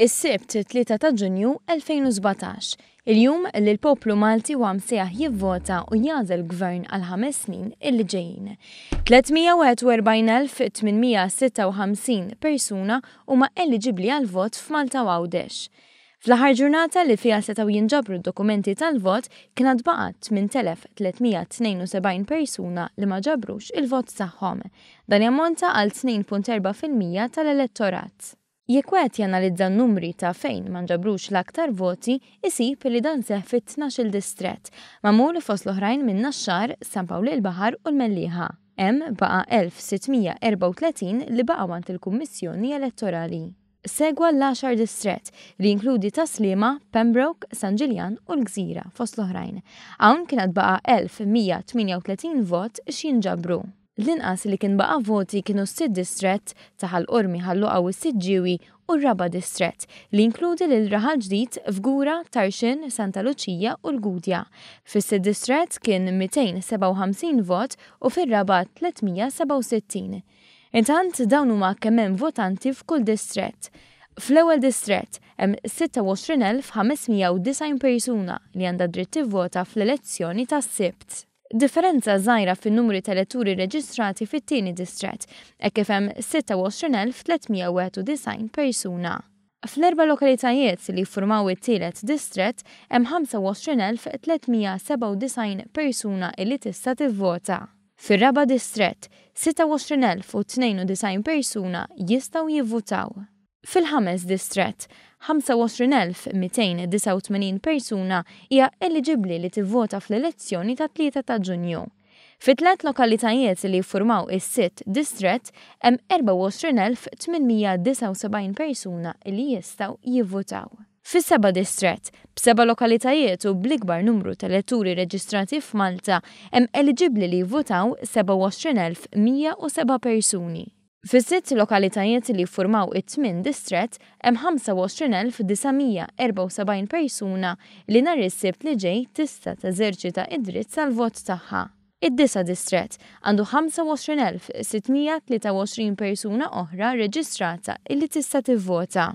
is-sibt 3 ta' Ġunju 2017, il-jum li l-poplu Malti u għamsejħ jivvota u jażel gvern għal ħames snin illi ġejjin. 341.856 persuna huma eligibli għal vot f'Malta Għawdex. Fl-aħħar ġurnata li fija setaw jinġabru d-dokumenti tal-vot kien baqat 8.372 persuna li ma ġabrux il-vot tagħhom. Dan jammonta għal 2.4% tal-elettorat. Jekk qed janalizza n-numri ta' fejn ma nġabrux l-aktar voti, isib li dan seħ fit-12 il-distret, mamul fost l-oħrajn minn Naxxar, San Pawli il bahar u l-Melliħa. Hemm baqa' 1634 li baqgħu għand il-Kummissjoni Elettorali. Segwa l-10 distret li jinkludi Taslima, Pembroke, San Ġiljan u l-Gżira fost l-oħrajn. Hawn kienet baqa' 1138 vot x'jinġabru. L-inqas li kien baqa' voti kienu s-sid distret taħal urmi ħallu għaw s-sidġiwi u r-raba distret li inkludi l raħal ġdid f'Gura, Tarxin, Santa Luċija u l-Gudja. Fis-sid distret kien 257 vot u fir-raba 367. Intant dawn huma kemmen votanti f'kull distret. Fl-ewwel distret hemm 26,590 persuna li għandha dritt tivvota fl-elezzjoni tas-Sibt differenza żgħira fin-numri tal-etturi reġistrati fit-tieni distret, hekk kif hemm 26,391 persuna. Fl-erba' lokalitajiet li formaw it-tielet distret hemm 25,397 persuna li tista' tivvota. Fir-raba' distret 26,092 persuna jistgħu jivvutaw. Fil-ħames distret, 25,289 persuna hija eligibli li tivvota fl-elezzjoni ta' 3 ta' Ġunju. Fit-tlet lokalitajiet li jiffurmaw is sit distret hemm 24,879 persuna li jistgħu jivvotaw. Fis-seba distret, b'seba lokalitajiet u bl-ikbar numru tal elettori reġistrati f'Malta hemm eligibli li jivvotaw 27,107 persuni. Fi sitt lokalitajiet li formaw it-tmin distret hemm 25,974 persuna li nhar is-sibt li ġej tista' teżerċita id-dritt tal-vot tagħha. Id-disa distret għandu 25,623 persuna oħra reġistrata illi tista' tivvota.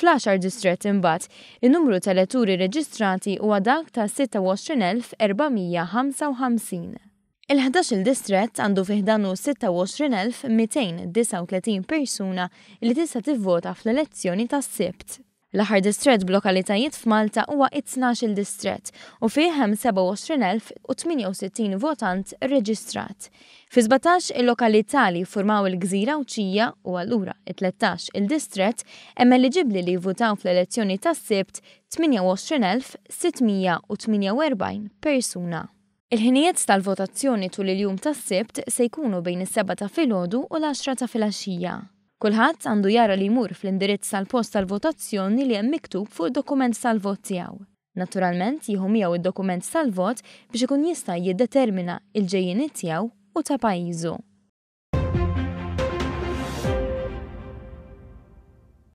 Fl-10 distret imbagħad, in-numru tal eturi reġistrati huwa dak ta' 26,455. Il-11 distret għandu fiħdanu 26.239 persuna li tista' tivvota fl-elezzjoni s sibt L-aħħar distret b'lokalitajiet f'Malta huwa 12 distret u fihem 27,068 votant reġistrat. Fi 17 il-lokalità li formaw il-Gżira u Ċija u allura 13 il distret hemm eliġibbli li votaw fl-elezzjoni tas-sibt 28,648 persuna. Il-ħinijiet tal-votazzjoni tul il-jum tas-sibt se jkunu bejn is seba ta' filgħodu u l-10 ta' filgħaxija. Kulħadd għandu jara li jmur fl-indirizz tal-post tal-votazzjoni li hemm miktub fuq id-dokument tal-vot tiegħu. Naturalment jieħu miegħu id-dokument tal-vot biex ikun jista' jiddetermina il-ġejjini tiegħu u ta' pajjiżu.